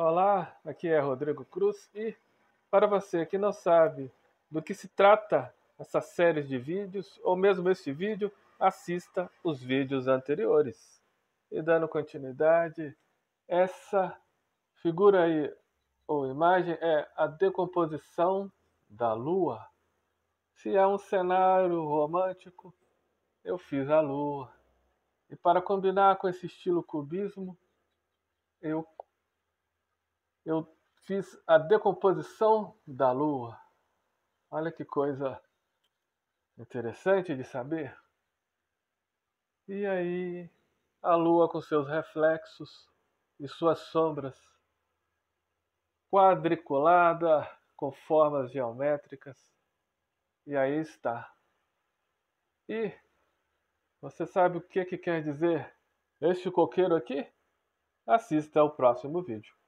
Olá, aqui é Rodrigo Cruz e para você que não sabe do que se trata essa série de vídeos ou mesmo este vídeo, assista os vídeos anteriores. E dando continuidade, essa figura aí ou imagem é a decomposição da lua. Se é um cenário romântico, eu fiz a lua. E para combinar com esse estilo cubismo, eu eu fiz a decomposição da Lua. Olha que coisa interessante de saber. E aí, a Lua com seus reflexos e suas sombras, quadriculada com formas geométricas, e aí está. E você sabe o que, que quer dizer este coqueiro aqui? Assista ao próximo vídeo.